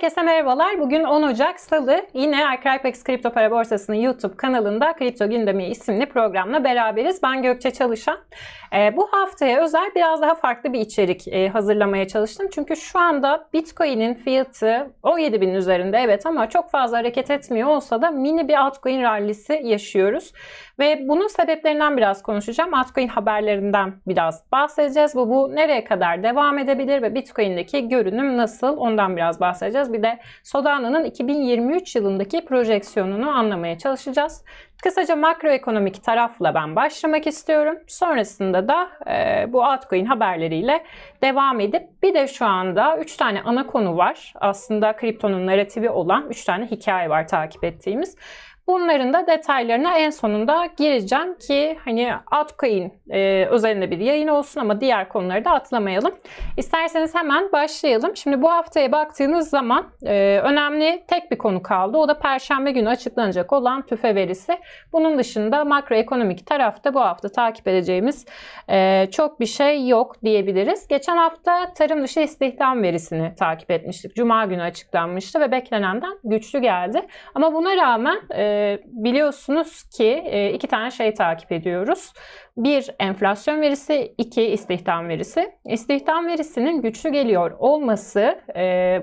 Herkese merhabalar. Bugün 10 Ocak Salı. Yine Arkraypex Kripto Para Borsası'nın YouTube kanalında Kripto Gündemi isimli programla beraberiz. Ben Gökçe Çalışan. E, bu haftaya özel biraz daha farklı bir içerik e, hazırlamaya çalıştım. Çünkü şu anda Bitcoin'in fiyatı 17 bin üzerinde evet ama çok fazla hareket etmiyor olsa da mini bir altcoin rallisi yaşıyoruz. Ve bunun sebeplerinden biraz konuşacağım. Altcoin haberlerinden biraz bahsedeceğiz. Bu, bu nereye kadar devam edebilir ve Bitcoin'deki görünüm nasıl ondan biraz bahsedeceğiz. Bir de Solana'nın 2023 yılındaki projeksiyonunu anlamaya çalışacağız. Kısaca makroekonomik tarafla ben başlamak istiyorum. Sonrasında da e, bu altcoin haberleriyle devam edip bir de şu anda 3 tane ana konu var. Aslında kriptonun narratifi olan 3 tane hikaye var takip ettiğimiz. Bunların da detaylarına en sonunda gireceğim ki hani Atkay'ın e, özelinde bir yayın olsun ama diğer konuları da atlamayalım. İsterseniz hemen başlayalım. Şimdi bu haftaya baktığınız zaman e, önemli tek bir konu kaldı. O da Perşembe günü açıklanacak olan tüfe verisi. Bunun dışında makroekonomik tarafta bu hafta takip edeceğimiz e, çok bir şey yok diyebiliriz. Geçen hafta tarım dışı istihdam verisini takip etmiştik. Cuma günü açıklanmıştı ve beklenenden güçlü geldi. Ama buna rağmen... E, ee, biliyorsunuz ki e, iki tane şey takip ediyoruz. Bir enflasyon verisi, iki istihdam verisi. İstihdam verisinin güçlü geliyor olması e,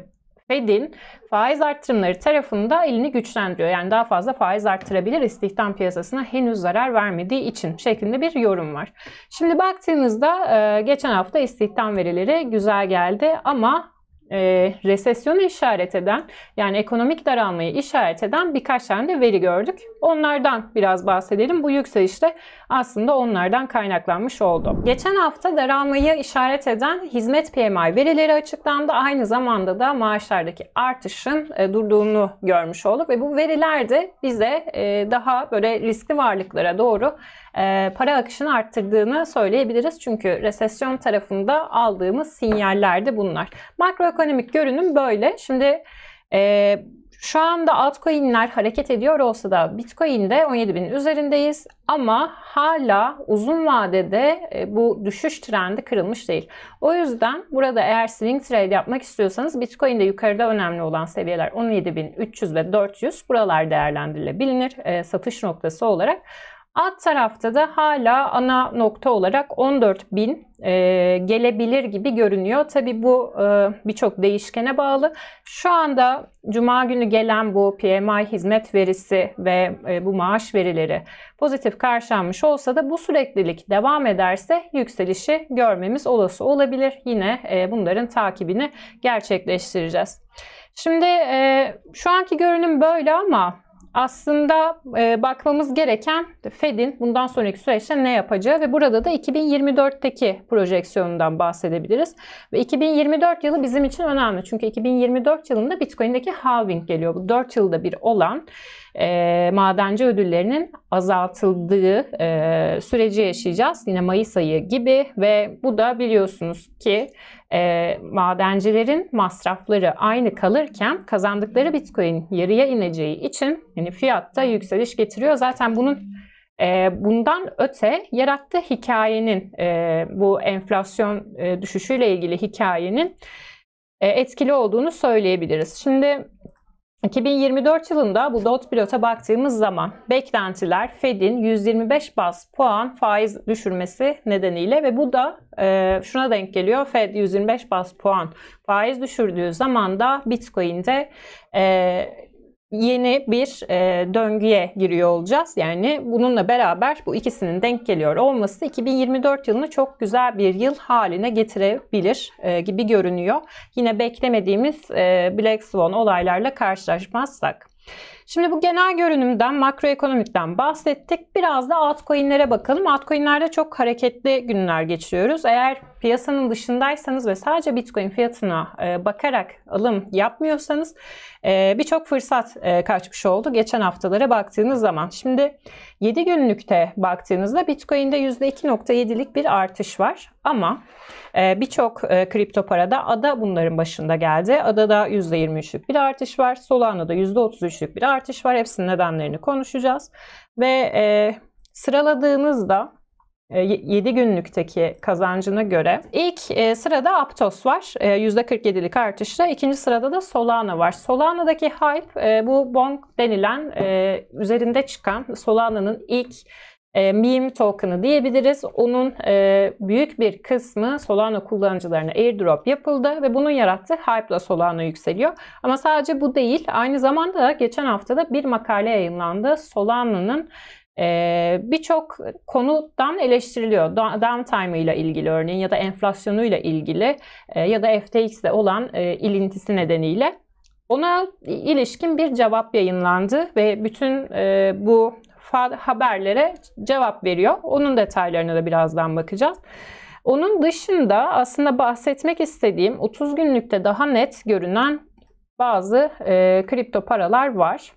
Fed'in faiz arttırımları tarafında elini güçlendiriyor. Yani daha fazla faiz artırabilir istihdam piyasasına henüz zarar vermediği için şeklinde bir yorum var. Şimdi baktığınızda e, geçen hafta istihdam verileri güzel geldi ama e, resesyonu işaret eden yani ekonomik daralmayı işaret eden birkaç tane de veri gördük. Onlardan biraz bahsedelim. Bu yükseliş de aslında onlardan kaynaklanmış oldu. Geçen hafta daralmayı işaret eden hizmet PMI verileri açıklandı. Aynı zamanda da maaşlardaki artışın e, durduğunu görmüş olduk ve bu veriler de bize e, daha böyle riskli varlıklara doğru e, para akışını arttırdığını söyleyebiliriz. Çünkü resesyon tarafında aldığımız sinyaller de bunlar. Makroekonomik görünüm böyle. Şimdi e, şu anda altcoin'ler hareket ediyor olsa da Bitcoin'de 17.000 üzerindeyiz ama hala uzun vadede e, bu düşüş trendi kırılmış değil. O yüzden burada eğer swing trade yapmak istiyorsanız Bitcoin'de yukarıda önemli olan seviyeler 17.300 ve 400 buralar değerlendirilebilir e, satış noktası olarak. Alt tarafta da hala ana nokta olarak 14.000 e, gelebilir gibi görünüyor. Tabi bu e, birçok değişkene bağlı. Şu anda Cuma günü gelen bu PMI hizmet verisi ve e, bu maaş verileri pozitif karşılanmış olsa da bu süreklilik devam ederse yükselişi görmemiz olası olabilir. Yine e, bunların takibini gerçekleştireceğiz. Şimdi e, şu anki görünüm böyle ama aslında e, bakmamız gereken Fed'in bundan sonraki süreçte ne yapacağı ve burada da 2024'teki projeksiyonundan bahsedebiliriz. Ve 2024 yılı bizim için önemli. Çünkü 2024 yılında Bitcoin'deki halving geliyor. Bu 4 yılda bir olan e, madenci ödüllerinin azaltıldığı e, süreci yaşayacağız. Yine Mayıs ayı gibi ve bu da biliyorsunuz ki e, madencilerin masrafları aynı kalırken kazandıkları bitcoin yarıya ineceği için yani fiyatta yükseliş getiriyor. Zaten bunun e, bundan öte yarattığı hikayenin e, bu enflasyon e, düşüşüyle ilgili hikayenin e, etkili olduğunu söyleyebiliriz. Şimdi 2024 yılında bu dot pilota baktığımız zaman beklentiler Fed'in 125 bas puan faiz düşürmesi nedeniyle ve bu da e, şuna denk geliyor. Fed 125 bas puan faiz düşürdüğü zaman da Bitcoin'de e, yeni bir e, döngüye giriyor olacağız. Yani bununla beraber bu ikisinin denk geliyor olması 2024 yılını çok güzel bir yıl haline getirebilir e, gibi görünüyor. Yine beklemediğimiz e, Black Swan olaylarla karşılaşmazsak. Şimdi bu genel görünümden, makroekonomikten bahsettik. Biraz da altcoin'lere bakalım. Altcoin'lerde çok hareketli günler geçiriyoruz. Eğer piyasanın dışındaysanız ve sadece Bitcoin fiyatına e, bakarak alım yapmıyorsanız e, birçok fırsat e, kaçmış oldu geçen haftalara baktığınız zaman. Şimdi 7 günlükte baktığınızda Bitcoin'de %2.7'lik bir artış var ama birçok kripto parada ADA bunların başında geldi. ADA'da %23'lük bir artış var. Solana'da %33'lük bir artış artış var. Hepsinin nedenlerini konuşacağız. Ve e, sıraladığınızda 7 e, günlükteki kazancına göre. ilk e, sırada Aptos var. %47'lik e, artışla. İkinci sırada da Solana var. Solana'daki hype bu Bong denilen üzerinde çıkan Solana'nın ilk e, meme token'ı diyebiliriz. Onun e, büyük bir kısmı Solana kullanıcılarına airdrop yapıldı ve bunun yarattığı hype ile Solana yükseliyor. Ama sadece bu değil. Aynı zamanda geçen haftada bir makale yayınlandı. Solana'nın ee, birçok konudan eleştiriliyor. Downtime ile ilgili örneğin ya da enflasyonuyla ilgili e, ya da FTX ile olan e, ilintisi nedeniyle. Ona ilişkin bir cevap yayınlandı ve bütün e, bu haberlere cevap veriyor. Onun detaylarına da birazdan bakacağız. Onun dışında aslında bahsetmek istediğim 30 günlükte daha net görünen bazı e, kripto paralar var.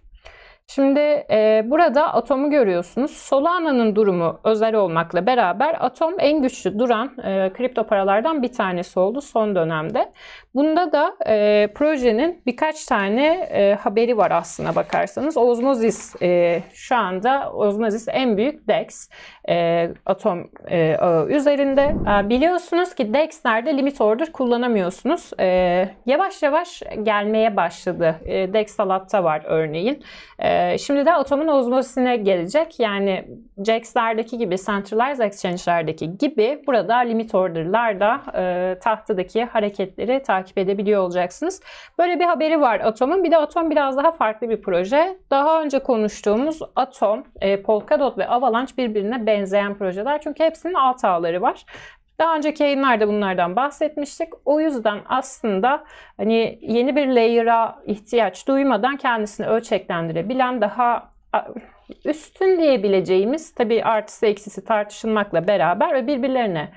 Şimdi e, burada atomu görüyorsunuz. Solana'nın durumu özel olmakla beraber atom en güçlü duran e, kripto paralardan bir tanesi oldu son dönemde. Bunda da e, projenin birkaç tane e, haberi var aslına bakarsanız. Osmosis e, şu anda Osmosis en büyük DEX e, atom e, ağı üzerinde. E, biliyorsunuz ki DEX'lerde limit order kullanamıyorsunuz. E, yavaş yavaş gelmeye başladı. E, DEX Salat'ta var örneğin. E, ee, şimdi de atomun ozmosisine gelecek. Yani JAX'lerdeki gibi, centralized exchange'lerdeki gibi burada limit order'larda e, tahtadaki hareketleri takip edebiliyor olacaksınız. Böyle bir haberi var Atom'un. Bir de Atom biraz daha farklı bir proje. Daha önce konuştuğumuz Atom, e, Polkadot ve Avalanche birbirine benzeyen projeler. Çünkü hepsinin alt ağları var. Daha önceki yayınlarda bunlardan bahsetmiştik. O yüzden aslında hani yeni bir layer'a ihtiyaç duymadan kendisini ölçeklendirebilen daha üstün diyebileceğimiz tabii artısı eksisi tartışılmakla beraber ve birbirlerine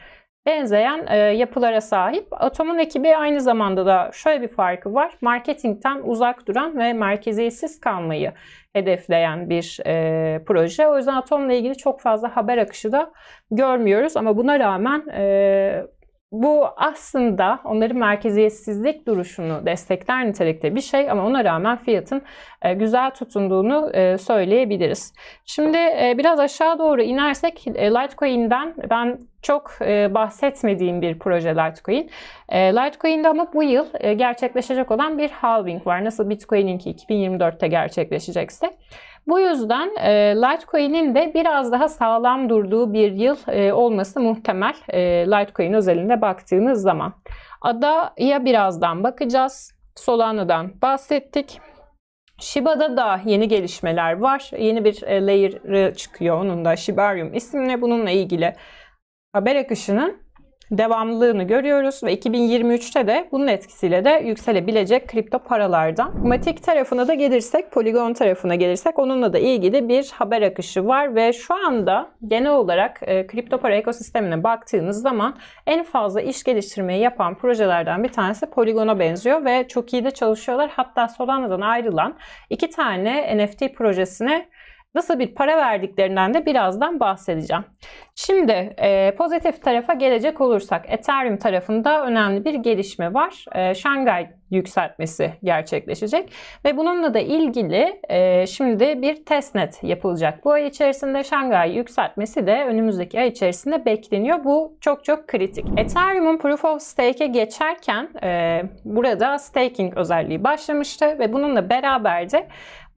benzeyen e, yapılara sahip. Atom'un ekibi aynı zamanda da şöyle bir farkı var. Marketingten uzak duran ve merkeziyetsiz kalmayı hedefleyen bir e, proje. O yüzden Atom'la ilgili çok fazla haber akışı da görmüyoruz ama buna rağmen e, bu aslında onların merkeziyetsizlik duruşunu destekler nitelikte bir şey ama ona rağmen fiyatın e, güzel tutunduğunu e, söyleyebiliriz. Şimdi e, biraz aşağı doğru inersek Litecoin'den ben çok bahsetmediğim bir proje Litecoin. Litecoin'de ama bu yıl gerçekleşecek olan bir halving var. Nasıl Bitcoin'inki 2024'te gerçekleşecekse. Bu yüzden e, Litecoin'in de biraz daha sağlam durduğu bir yıl e, olması muhtemel e, Litecoin özelinde baktığınız zaman. Ada'ya birazdan bakacağız. Solana'dan bahsettik. Shiba'da da yeni gelişmeler var. Yeni bir layer çıkıyor. Onun da Shibarium isimli. Bununla ilgili haber akışının devamlılığını görüyoruz ve 2023'te de bunun etkisiyle de yükselebilecek kripto paralardan. Matic tarafına da gelirsek, Polygon tarafına gelirsek onunla da ilgili bir haber akışı var ve şu anda genel olarak e, kripto para ekosistemine baktığınız zaman en fazla iş geliştirmeyi yapan projelerden bir tanesi Polygon'a benziyor ve çok iyi de çalışıyorlar. Hatta Solana'dan ayrılan iki tane NFT projesine nasıl bir para verdiklerinden de birazdan bahsedeceğim. Şimdi e, pozitif tarafa gelecek olursak Ethereum tarafında önemli bir gelişme var. E, Şangay yükseltmesi gerçekleşecek. Ve bununla da ilgili e, şimdi bir testnet yapılacak. Bu ay içerisinde Şangay yükseltmesi de önümüzdeki ay içerisinde bekleniyor. Bu çok çok kritik. Ethereum'un Proof of Stake'e geçerken e, burada staking özelliği başlamıştı ve bununla beraber de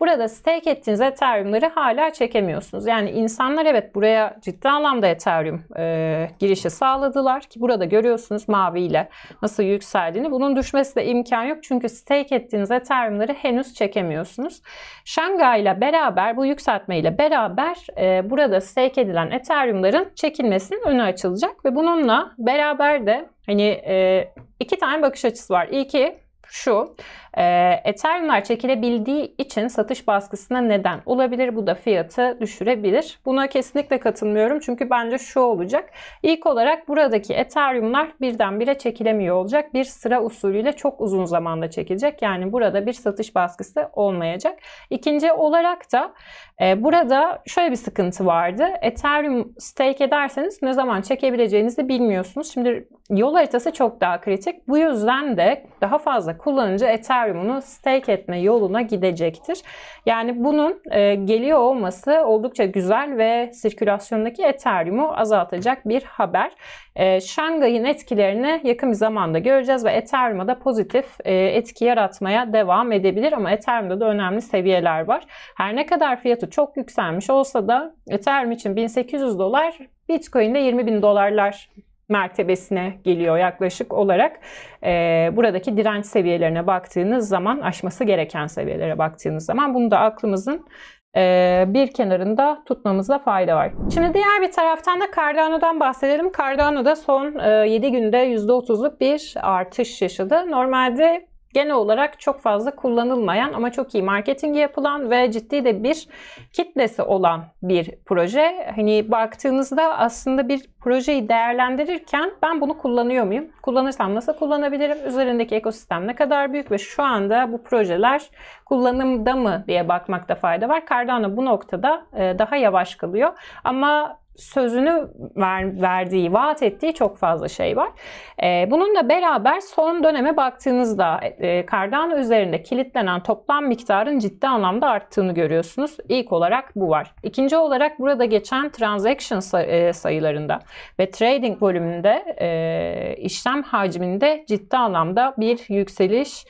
Burada stake ettiğiniz Ethereum'ları hala çekemiyorsunuz. Yani insanlar evet buraya ciddi anlamda Ethereum e, girişi sağladılar ki burada görüyorsunuz maviyle nasıl yükseldiğini. Bunun düşmesi de imkan imkan yok. Çünkü stake ettiğiniz Ethereum'ları henüz çekemiyorsunuz. Şangay ile beraber bu yükseltme ile beraber e, burada stake edilen Ethereum'ların çekilmesinin önü açılacak ve bununla beraber de hani e, iki tane bakış açısı var. İlki şu ee, Ethereum'lar çekilebildiği için satış baskısına neden olabilir. Bu da fiyatı düşürebilir. Buna kesinlikle katılmıyorum. Çünkü bence şu olacak. İlk olarak buradaki Ethereum'lar birdenbire çekilemiyor olacak. Bir sıra usulüyle çok uzun zamanda çekilecek. Yani burada bir satış baskısı olmayacak. İkinci olarak da e, burada şöyle bir sıkıntı vardı. Ethereum stake ederseniz ne zaman çekebileceğinizi bilmiyorsunuz. Şimdi yol haritası çok daha kritik. Bu yüzden de daha fazla kullanıcı Ethereum akvaryumunu stake etme yoluna gidecektir. Yani bunun e, geliyor olması oldukça güzel ve sirkülasyondaki Ethereum'u azaltacak bir haber. E, Şangay'ın etkilerini yakın bir zamanda göreceğiz ve Ethereum'a da pozitif e, etki yaratmaya devam edebilir ama Ethereum'da da önemli seviyeler var. Her ne kadar fiyatı çok yükselmiş olsa da Ethereum için 1800 dolar Bitcoin'de 20 bin dolarlar mertebesine geliyor yaklaşık olarak. E, buradaki direnç seviyelerine baktığınız zaman, aşması gereken seviyelere baktığınız zaman bunu da aklımızın e, bir kenarında tutmamızda fayda var. Şimdi diğer bir taraftan da Cardano'dan bahsedelim. Cardano da son 7 e, günde %30'luk bir artış yaşadı. Normalde genel olarak çok fazla kullanılmayan ama çok iyi marketingi yapılan ve ciddi de bir kitlesi olan bir proje. Hani baktığınızda aslında bir projeyi değerlendirirken ben bunu kullanıyor muyum? Kullanırsam nasıl kullanabilirim? Üzerindeki ekosistem ne kadar büyük ve şu anda bu projeler kullanımda mı diye bakmakta fayda var. Cardano bu noktada e, daha yavaş kalıyor. Ama sözünü ver, verdiği, vaat ettiği çok fazla şey var. E, bununla beraber son döneme baktığınızda e, Cardano üzerinde kilitlenen toplam miktarın ciddi anlamda arttığını görüyorsunuz. İlk olarak bu var. İkinci olarak burada geçen transaction e, sayılarında ve trading bölümünde e, işlem hacminde ciddi anlamda bir yükseliş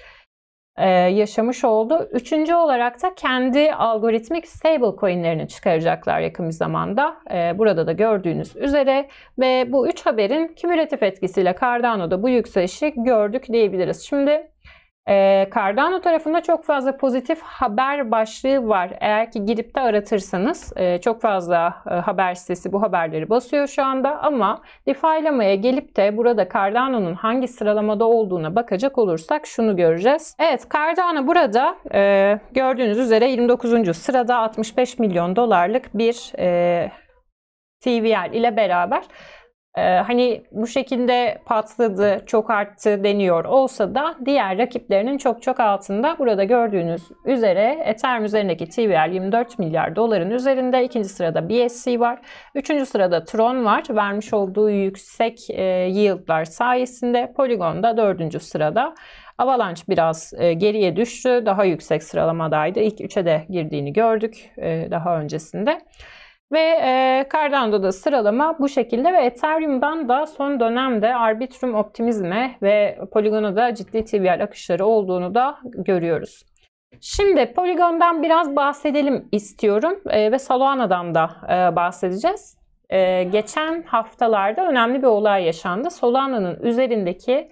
e, yaşamış oldu. Üçüncü olarak da kendi algoritmik stable coinlerini çıkaracaklar yakın bir zamanda. E, burada da gördüğünüz üzere ve bu üç haberin kümülatif etkisiyle Cardano'da bu yükselişi gördük diyebiliriz. Şimdi e, Cardano tarafında çok fazla pozitif haber başlığı var. Eğer ki girip de aratırsanız e, çok fazla e, haber sitesi bu haberleri basıyor şu anda ama defilemaya gelip de burada Cardano'nun hangi sıralamada olduğuna bakacak olursak şunu göreceğiz. Evet Cardano burada e, gördüğünüz üzere 29. sırada 65 milyon dolarlık bir e, TVL ile beraber ee, hani bu şekilde patladı, çok arttı deniyor olsa da diğer rakiplerinin çok çok altında. Burada gördüğünüz üzere Ethereum üzerindeki TVL 24 milyar doların üzerinde. ikinci sırada BSC var. Üçüncü sırada Tron var. Vermiş olduğu yüksek e, yieldlar sayesinde. Polygon da dördüncü sırada. Avalanche biraz e, geriye düştü. Daha yüksek sıralamadaydı. İlk 3'e de girdiğini gördük e, daha öncesinde. Ve e, Cardano'da da sıralama bu şekilde ve Ethereum'dan da son dönemde Arbitrum optimizme ve Polygon'a da ciddi TVL akışları olduğunu da görüyoruz. Şimdi Polygon'dan biraz bahsedelim istiyorum e, ve Solana'dan da e, bahsedeceğiz. E, geçen haftalarda önemli bir olay yaşandı. Solana'nın üzerindeki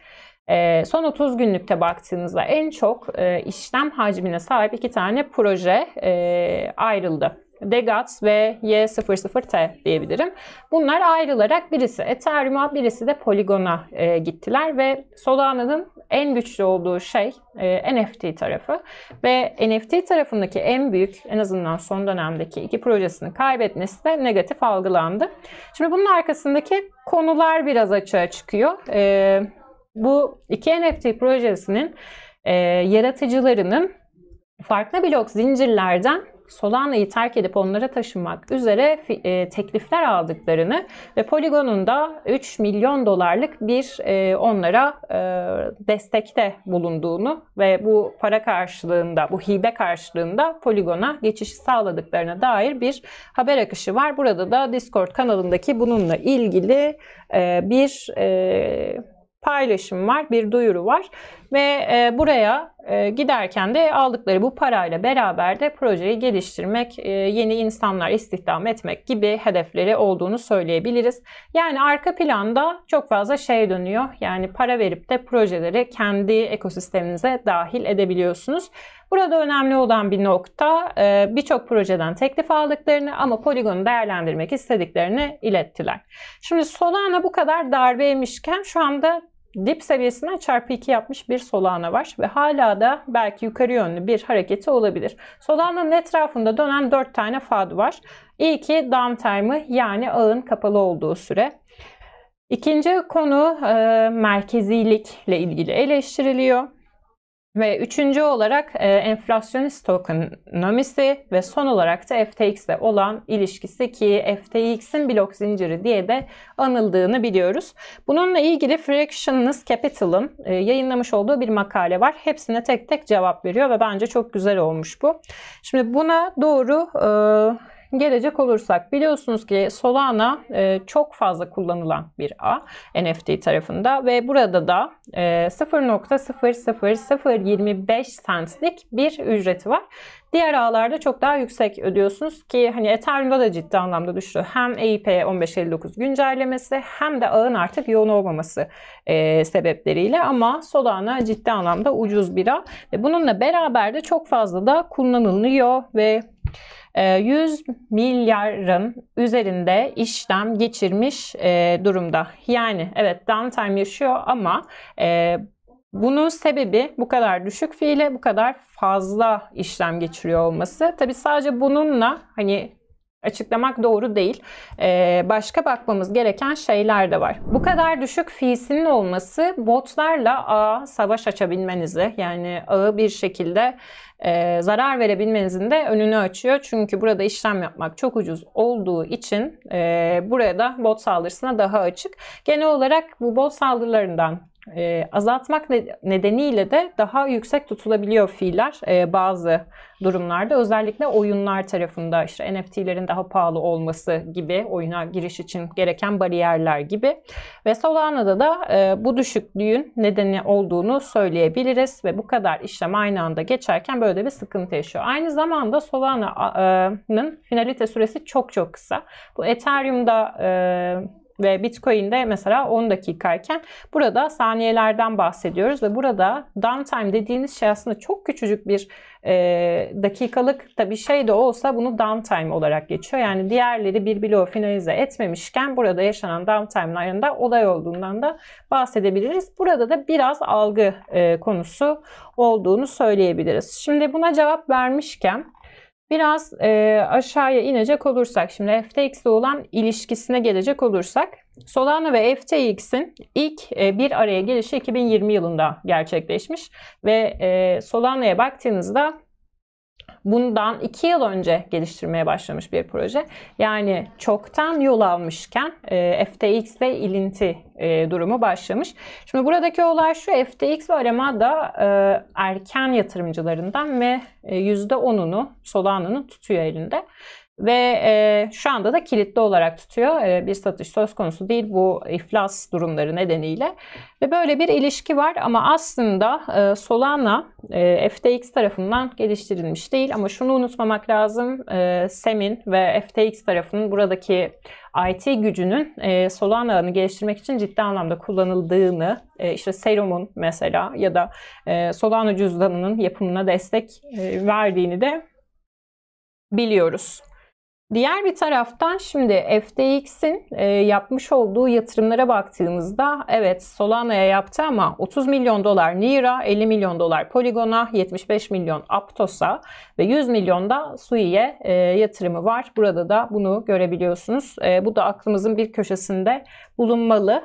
e, son 30 günlükte baktığınızda en çok e, işlem hacmine sahip iki tane proje e, ayrıldı. Degas ve Y00T diyebilirim. Bunlar ayrılarak birisi Ethereum'a birisi de Polygon'a e, gittiler ve Solana'nın en güçlü olduğu şey e, NFT tarafı ve NFT tarafındaki en büyük en azından son dönemdeki iki projesini kaybetmesi de negatif algılandı. Şimdi bunun arkasındaki konular biraz açığa çıkıyor. E, bu iki NFT projesinin e, yaratıcılarının farklı blok zincirlerden Solana'yı terk edip onlara taşınmak üzere e, teklifler aldıklarını ve Polygon'un da 3 milyon dolarlık bir e, onlara e, destekte bulunduğunu ve bu para karşılığında, bu hibe karşılığında Polygon'a geçişi sağladıklarına dair bir haber akışı var. Burada da Discord kanalındaki bununla ilgili bir paylaşım var, bir duyuru var ve e, buraya e, giderken de aldıkları bu parayla beraber de projeyi geliştirmek, e, yeni insanlar istihdam etmek gibi hedefleri olduğunu söyleyebiliriz. Yani arka planda çok fazla şey dönüyor. Yani para verip de projeleri kendi ekosisteminize dahil edebiliyorsunuz. Burada önemli olan bir nokta e, birçok projeden teklif aldıklarını ama Polygon'u değerlendirmek istediklerini ilettiler. Şimdi Solana bu kadar darbeymişken şu anda dip seviyesinden çarpı 2 yapmış bir Solana var ve hala da belki yukarı yönlü bir hareketi olabilir. Solana'nın etrafında dönen 4 tane FAD var. İlki downtime'ı yani ağın kapalı olduğu süre. İkinci konu e, merkezilikle ilgili eleştiriliyor. Ve üçüncü olarak e, enflasyonist tokenomisi ve son olarak da FTX'le olan ilişkisi ki FTX'in blok zinciri diye de anıldığını biliyoruz. Bununla ilgili Fractionless Capital'ın e, yayınlamış olduğu bir makale var. Hepsine tek tek cevap veriyor ve bence çok güzel olmuş bu. Şimdi buna doğru e, gelecek olursak biliyorsunuz ki Solana e, çok fazla kullanılan bir ağ NFT tarafında ve burada da e, 0.00025 centlik bir ücreti var. Diğer ağlarda çok daha yüksek ödüyorsunuz ki hani Ethereum'da da ciddi anlamda düştü. Hem EIP 1559 güncellemesi hem de ağın artık yoğun olmaması e, sebepleriyle ama Solana ciddi anlamda ucuz bir ağ. Ve bununla beraber de çok fazla da kullanılıyor ve 100 ee, milyarın üzerinde işlem geçirmiş e, durumda. Yani evet downtime yaşıyor ama e, bunun sebebi bu kadar düşük fiile bu kadar fazla işlem geçiriyor olması. Tabi sadece bununla hani açıklamak doğru değil. Ee, başka bakmamız gereken şeyler de var. Bu kadar düşük fiisinin olması botlarla ağa savaş açabilmenizi yani ağı bir şekilde e, zarar verebilmenizin de önünü açıyor. Çünkü burada işlem yapmak çok ucuz olduğu için e, buraya da bot saldırısına daha açık. Genel olarak bu bot saldırılarından e, azaltmak nedeniyle de daha yüksek tutulabiliyor fiiller e, bazı durumlarda. Özellikle oyunlar tarafında işte NFT'lerin daha pahalı olması gibi oyuna giriş için gereken bariyerler gibi. Ve Solana'da da e, bu düşüklüğün nedeni olduğunu söyleyebiliriz ve bu kadar işlem aynı anda geçerken böyle bir sıkıntı yaşıyor. Aynı zamanda Solana'nın e, finalite süresi çok çok kısa. Bu Ethereum'da e, ve Bitcoin'de mesela 10 dakikayken burada saniyelerden bahsediyoruz ve burada downtime dediğiniz şey aslında çok küçücük bir e, dakikalık da bir şey de olsa bunu downtime olarak geçiyor. Yani diğerleri bir bloğu finalize etmemişken burada yaşanan downtime'larında olay olduğundan da bahsedebiliriz. Burada da biraz algı e, konusu olduğunu söyleyebiliriz. Şimdi buna cevap vermişken Biraz e, aşağıya inecek olursak şimdi FTX ile olan ilişkisine gelecek olursak Solana ve FTX'in ilk e, bir araya gelişi 2020 yılında gerçekleşmiş ve e, Solana'ya baktığınızda bundan 2 yıl önce geliştirmeye başlamış bir proje. Yani çoktan yol almışken e, FTX ile ilinti e, durumu başlamış. Şimdi buradaki olay şu FTX ve Alamada e, erken yatırımcılarından ve %10'unu e, Solana'nın tutuyor elinde ve e, şu anda da kilitli olarak tutuyor. E, bir satış söz konusu değil bu iflas durumları nedeniyle. Ve böyle bir ilişki var ama aslında e, Solana e, FTX tarafından geliştirilmiş değil. Ama şunu unutmamak lazım. E, SEM'in ve FTX tarafının buradaki IT gücünün e, Solana geliştirmek için ciddi anlamda kullanıldığını, e, işte Serum'un mesela ya da e, Solana cüzdanının yapımına destek e, verdiğini de biliyoruz. Diğer bir taraftan şimdi FTX'in e, yapmış olduğu yatırımlara baktığımızda evet Solana'ya yaptı ama 30 milyon dolar Nira, 50 milyon dolar Polygon'a, 75 milyon Aptos'a ve 100 milyon da Sui'ye e, yatırımı var. Burada da bunu görebiliyorsunuz. E, bu da aklımızın bir köşesinde bulunmalı.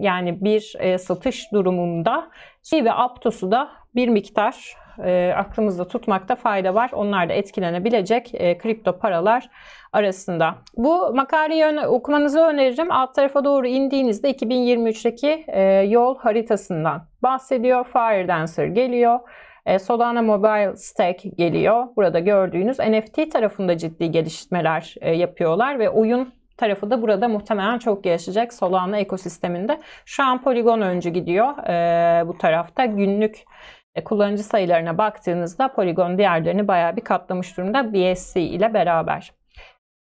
yani bir satış durumunda Sui ve Aptos'u da bir miktar e, aklımızda tutmakta fayda var. Onlar da etkilenebilecek e, kripto paralar arasında. Bu makaleyi öne, okumanızı öneririm. Alt tarafa doğru indiğinizde 2023'teki e, yol haritasından bahsediyor. Fire Dancer geliyor. E, Solana Mobile Stack geliyor. Burada gördüğünüz NFT tarafında ciddi gelişmeler e, yapıyorlar ve oyun tarafı da burada muhtemelen çok gelişecek Solana ekosisteminde. Şu an Polygon öncü gidiyor e, bu tarafta. Günlük e, kullanıcı sayılarına baktığınızda Polygon diğerlerini bayağı bir katlamış durumda BSC ile beraber.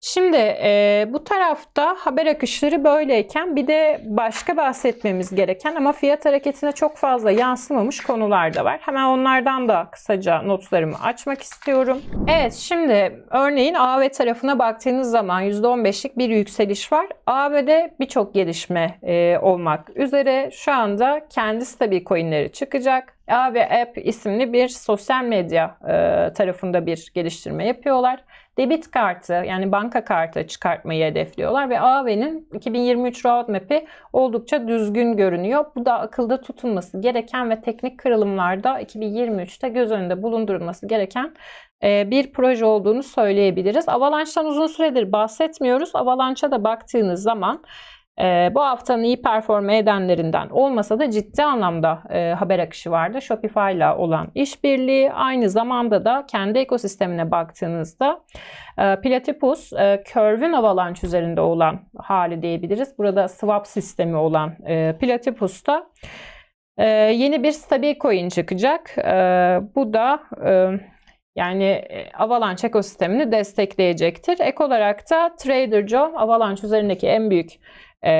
Şimdi e, bu tarafta haber akışları böyleyken bir de başka bahsetmemiz gereken ama fiyat hareketine çok fazla yansımamış konular da var. Hemen onlardan da kısaca notlarımı açmak istiyorum. Evet şimdi örneğin AV tarafına baktığınız zaman %15'lik bir yükseliş var. AV'de birçok gelişme e, olmak üzere şu anda kendisi tabii coinleri çıkacak. AV App isimli bir sosyal medya e, tarafında bir geliştirme yapıyorlar debit kartı yani banka kartı çıkartmayı hedefliyorlar ve AV'nin 2023 roadmap'i oldukça düzgün görünüyor. Bu da akılda tutulması gereken ve teknik kırılımlarda 2023'te göz önünde bulundurulması gereken e, bir proje olduğunu söyleyebiliriz. Avalanche'dan uzun süredir bahsetmiyoruz. Avalanche'a da baktığınız zaman e, bu haftanın iyi performa edenlerinden olmasa da ciddi anlamda e, haber akışı vardı. Shopify ile olan işbirliği aynı zamanda da kendi ekosistemine baktığınızda e, Platypus, e, Curve'in Avalanche üzerinde olan hali diyebiliriz. Burada swap sistemi olan e, Platypus'ta ee, yeni bir stabil coin çıkacak. Ee, bu da e, yani e, Avalanche ekosistemini destekleyecektir. Ek olarak da Trader Joe Avalanche üzerindeki en büyük e,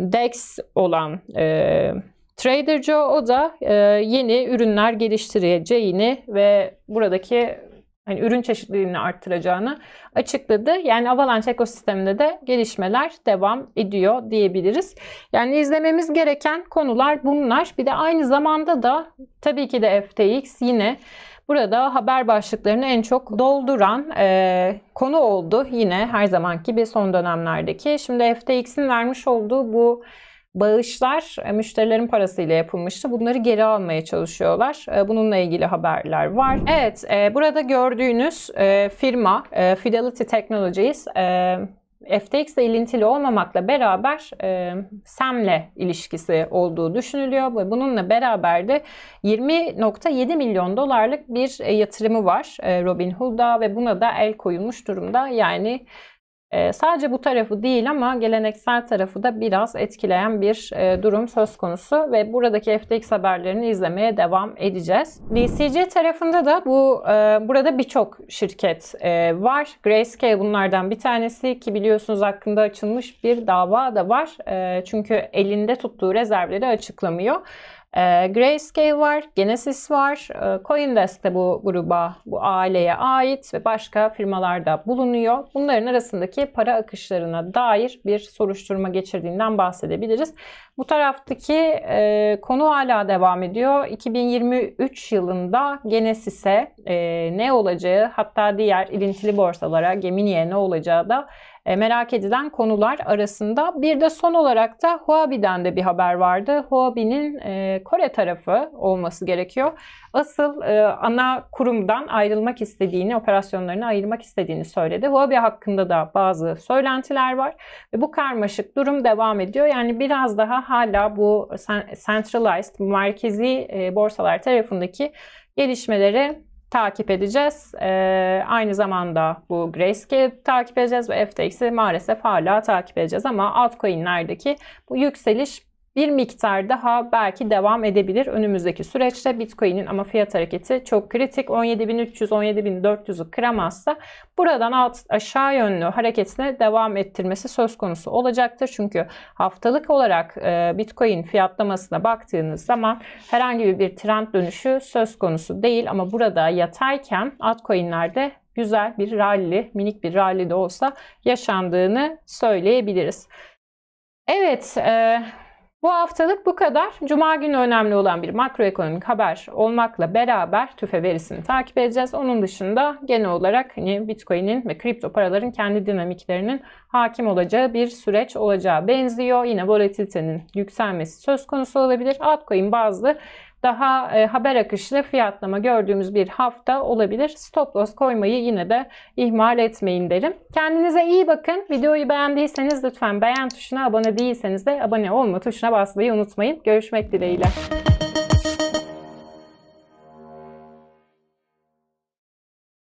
DEX olan e, Trader Joe o da e, yeni ürünler geliştireceğini ve buradaki hani ürün çeşitliliğini arttıracağını açıkladı. Yani Avalanche ekosisteminde de gelişmeler devam ediyor diyebiliriz. Yani izlememiz gereken konular bunlar. Bir de aynı zamanda da tabii ki de FTX yine Burada haber başlıklarını en çok dolduran e, konu oldu yine her zamanki bir son dönemlerdeki. Şimdi FTX'in vermiş olduğu bu bağışlar e, müşterilerin parasıyla yapılmıştı. Bunları geri almaya çalışıyorlar. E, bununla ilgili haberler var. Evet, e, burada gördüğünüz firma Fidelity Technologies FTX ile ilintili olmamakla beraber e, SEM'le ilişkisi olduğu düşünülüyor ve bununla beraber de 20.7 milyon dolarlık bir e, yatırımı var e, Robinhood'a ve buna da el koyulmuş durumda. Yani e, sadece bu tarafı değil ama geleneksel tarafı da biraz etkileyen bir e, durum söz konusu ve buradaki FTX haberlerini izlemeye devam edeceğiz. DCG tarafında da bu e, burada birçok şirket e, var. Grayscale bunlardan bir tanesi ki biliyorsunuz hakkında açılmış bir dava da var. E, çünkü elinde tuttuğu rezervleri açıklamıyor. E, Grayscale var, Genesis var, e, Coindesk de bu gruba, bu aileye ait ve başka firmalarda bulunuyor. Bunların arasındaki para akışlarına dair bir soruşturma geçirdiğinden bahsedebiliriz. Bu taraftaki e, konu hala devam ediyor. 2023 yılında Genesis'e e, ne olacağı hatta diğer ilintili borsalara, Gemini'ye ne olacağı da e, merak edilen konular arasında. Bir de son olarak da Huawei'den de bir haber vardı. Huawei'nin e, Kore tarafı olması gerekiyor. Asıl e, ana kurumdan ayrılmak istediğini, operasyonlarını ayrılmak istediğini söyledi. Huawei hakkında da bazı söylentiler var. Ve bu karmaşık durum devam ediyor. Yani biraz daha hala bu centralized, merkezi borsalar tarafındaki gelişmelere takip edeceğiz. E, aynı zamanda bu Grayscale takip edeceğiz ve FTX'i maalesef hala takip edeceğiz ama altcoin'lerdeki bu yükseliş bir miktar daha belki devam edebilir önümüzdeki süreçte Bitcoin'in ama fiyat hareketi çok kritik 17.300 17.400'ü kıramazsa buradan alt aşağı yönlü hareketine devam ettirmesi söz konusu olacaktır. Çünkü haftalık olarak e, Bitcoin fiyatlamasına baktığınız zaman herhangi bir trend dönüşü söz konusu değil ama burada yatarken altcoin'lerde güzel bir rally, minik bir rally de olsa yaşandığını söyleyebiliriz. Evet, e, bu haftalık bu kadar. Cuma günü önemli olan bir makroekonomik haber olmakla beraber tüfe verisini takip edeceğiz. Onun dışında genel olarak hani Bitcoin'in ve kripto paraların kendi dinamiklerinin hakim olacağı bir süreç olacağı benziyor. Yine volatilitenin yükselmesi söz konusu olabilir. Altcoin bazlı daha e, haber akışlı fiyatlama gördüğümüz bir hafta olabilir. Stop loss koymayı yine de ihmal etmeyin derim. Kendinize iyi bakın. Videoyu beğendiyseniz lütfen beğen tuşuna, abone değilseniz de abone olma tuşuna basmayı unutmayın. Görüşmek dileğiyle.